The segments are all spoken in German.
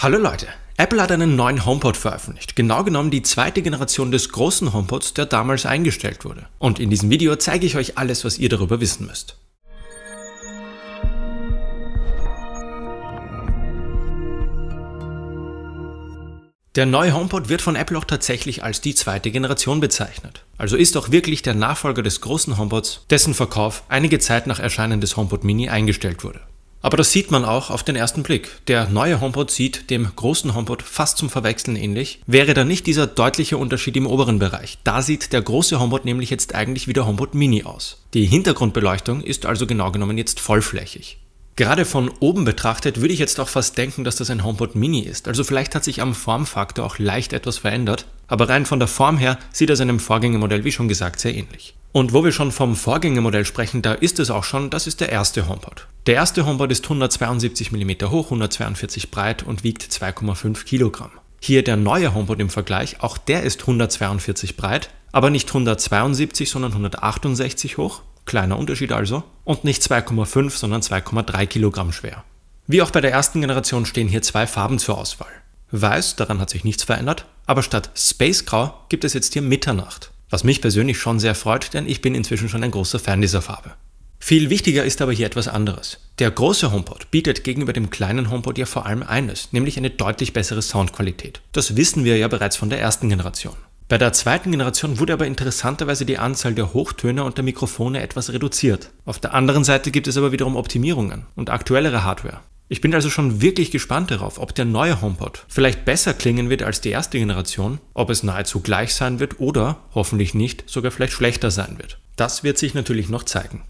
Hallo Leute, Apple hat einen neuen HomePod veröffentlicht, genau genommen die zweite Generation des großen HomePods, der damals eingestellt wurde. Und in diesem Video zeige ich euch alles, was ihr darüber wissen müsst. Der neue HomePod wird von Apple auch tatsächlich als die zweite Generation bezeichnet. Also ist auch wirklich der Nachfolger des großen HomePods, dessen Verkauf einige Zeit nach Erscheinen des HomePod Mini eingestellt wurde. Aber das sieht man auch auf den ersten Blick. Der neue HomePod sieht dem großen HomePod fast zum Verwechseln ähnlich. Wäre da nicht dieser deutliche Unterschied im oberen Bereich. Da sieht der große HomePod nämlich jetzt eigentlich wie der HomePod Mini aus. Die Hintergrundbeleuchtung ist also genau genommen jetzt vollflächig. Gerade von oben betrachtet würde ich jetzt auch fast denken, dass das ein HomePod Mini ist. Also vielleicht hat sich am Formfaktor auch leicht etwas verändert, aber rein von der Form her sieht er seinem Vorgängermodell wie schon gesagt sehr ähnlich. Und wo wir schon vom Vorgängermodell sprechen, da ist es auch schon, das ist der erste HomePod. Der erste HomePod ist 172 mm hoch, 142 breit und wiegt 2,5 Kilogramm. Hier der neue HomePod im Vergleich, auch der ist 142 breit, aber nicht 172, sondern 168 hoch, kleiner Unterschied also, und nicht 2,5, sondern 2,3 Kilogramm schwer. Wie auch bei der ersten Generation stehen hier zwei Farben zur Auswahl. Weiß, daran hat sich nichts verändert, aber statt Space Grau gibt es jetzt hier Mitternacht. Was mich persönlich schon sehr freut, denn ich bin inzwischen schon ein großer Fan dieser Farbe. Viel wichtiger ist aber hier etwas anderes. Der große HomePod bietet gegenüber dem kleinen HomePod ja vor allem eines, nämlich eine deutlich bessere Soundqualität. Das wissen wir ja bereits von der ersten Generation. Bei der zweiten Generation wurde aber interessanterweise die Anzahl der Hochtöne und der Mikrofone etwas reduziert. Auf der anderen Seite gibt es aber wiederum Optimierungen und aktuellere Hardware. Ich bin also schon wirklich gespannt darauf, ob der neue HomePod vielleicht besser klingen wird als die erste Generation, ob es nahezu gleich sein wird oder, hoffentlich nicht, sogar vielleicht schlechter sein wird. Das wird sich natürlich noch zeigen.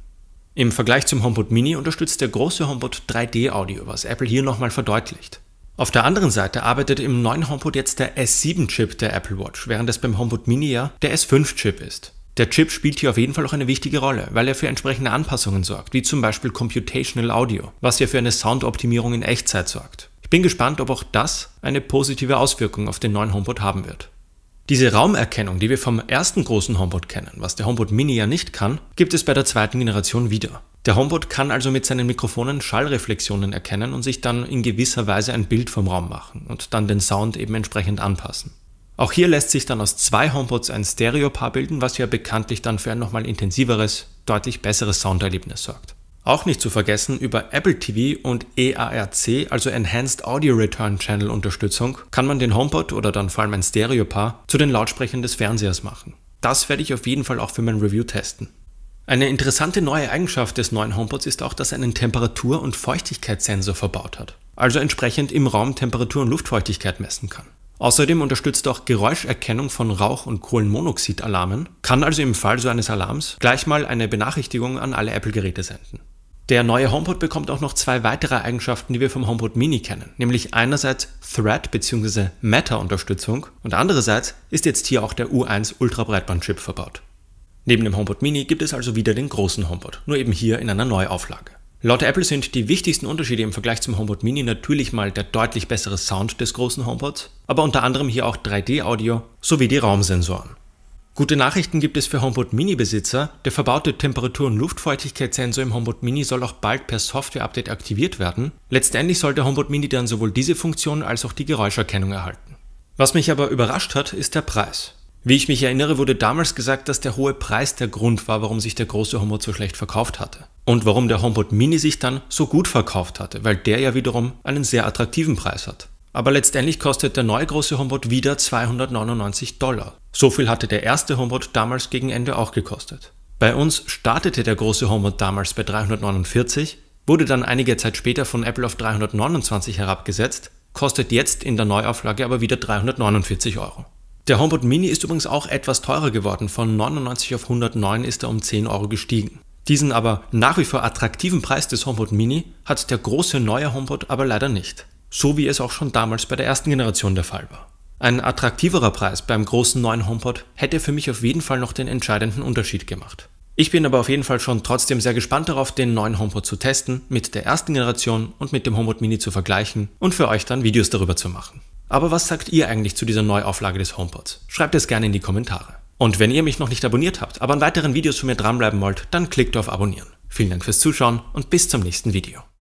Im Vergleich zum HomePod Mini unterstützt der große HomePod 3D-Audio, was Apple hier nochmal verdeutlicht. Auf der anderen Seite arbeitet im neuen HomePod jetzt der S7-Chip der Apple Watch, während es beim HomePod Mini ja der S5-Chip ist. Der Chip spielt hier auf jeden Fall auch eine wichtige Rolle, weil er für entsprechende Anpassungen sorgt, wie zum Beispiel Computational Audio, was ja für eine Soundoptimierung in Echtzeit sorgt. Ich bin gespannt, ob auch das eine positive Auswirkung auf den neuen HomePod haben wird. Diese Raumerkennung, die wir vom ersten großen HomePod kennen, was der HomePod Mini ja nicht kann, gibt es bei der zweiten Generation wieder. Der HomePod kann also mit seinen Mikrofonen Schallreflexionen erkennen und sich dann in gewisser Weise ein Bild vom Raum machen und dann den Sound eben entsprechend anpassen. Auch hier lässt sich dann aus zwei HomePods ein Stereo-Paar bilden, was ja bekanntlich dann für ein nochmal intensiveres, deutlich besseres Sounderlebnis sorgt. Auch nicht zu vergessen, über Apple TV und EARC, also Enhanced Audio Return Channel Unterstützung, kann man den HomePod oder dann vor allem ein Stereo-Paar zu den Lautsprechern des Fernsehers machen. Das werde ich auf jeden Fall auch für mein Review testen. Eine interessante neue Eigenschaft des neuen HomePods ist auch, dass er einen Temperatur- und Feuchtigkeitssensor verbaut hat. Also entsprechend im Raum Temperatur und Luftfeuchtigkeit messen kann. Außerdem unterstützt auch Geräuscherkennung von Rauch- und Kohlenmonoxid-Alarmen, kann also im Fall so eines Alarms gleich mal eine Benachrichtigung an alle Apple-Geräte senden. Der neue HomePod bekommt auch noch zwei weitere Eigenschaften, die wir vom HomePod Mini kennen, nämlich einerseits Thread- bzw. Meta-Unterstützung und andererseits ist jetzt hier auch der U1 chip verbaut. Neben dem HomePod Mini gibt es also wieder den großen HomePod, nur eben hier in einer Neuauflage. Laut Apple sind die wichtigsten Unterschiede im Vergleich zum HomePod Mini natürlich mal der deutlich bessere Sound des großen HomePods, aber unter anderem hier auch 3D-Audio sowie die Raumsensoren. Gute Nachrichten gibt es für HomePod Mini-Besitzer. Der verbaute Temperatur- und Luftfeuchtigkeitssensor im HomePod Mini soll auch bald per Software-Update aktiviert werden. Letztendlich soll der HomePod Mini dann sowohl diese Funktion als auch die Geräuscherkennung erhalten. Was mich aber überrascht hat, ist der Preis. Wie ich mich erinnere, wurde damals gesagt, dass der hohe Preis der Grund war, warum sich der große HomePod so schlecht verkauft hatte und warum der HomePod Mini sich dann so gut verkauft hatte, weil der ja wiederum einen sehr attraktiven Preis hat. Aber letztendlich kostet der neue große HomePod wieder 299 Dollar. So viel hatte der erste HomePod damals gegen Ende auch gekostet. Bei uns startete der große HomePod damals bei 349, wurde dann einige Zeit später von Apple auf 329 herabgesetzt, kostet jetzt in der Neuauflage aber wieder 349 Euro. Der HomePod Mini ist übrigens auch etwas teurer geworden. Von 99 auf 109 ist er um 10 Euro gestiegen. Diesen aber nach wie vor attraktiven Preis des HomePod Mini hat der große neue HomePod aber leider nicht, so wie es auch schon damals bei der ersten Generation der Fall war. Ein attraktiverer Preis beim großen neuen HomePod hätte für mich auf jeden Fall noch den entscheidenden Unterschied gemacht. Ich bin aber auf jeden Fall schon trotzdem sehr gespannt darauf, den neuen HomePod zu testen, mit der ersten Generation und mit dem HomePod Mini zu vergleichen und für euch dann Videos darüber zu machen. Aber was sagt ihr eigentlich zu dieser Neuauflage des HomePods? Schreibt es gerne in die Kommentare. Und wenn ihr mich noch nicht abonniert habt, aber an weiteren Videos von mir dranbleiben wollt, dann klickt auf Abonnieren. Vielen Dank fürs Zuschauen und bis zum nächsten Video.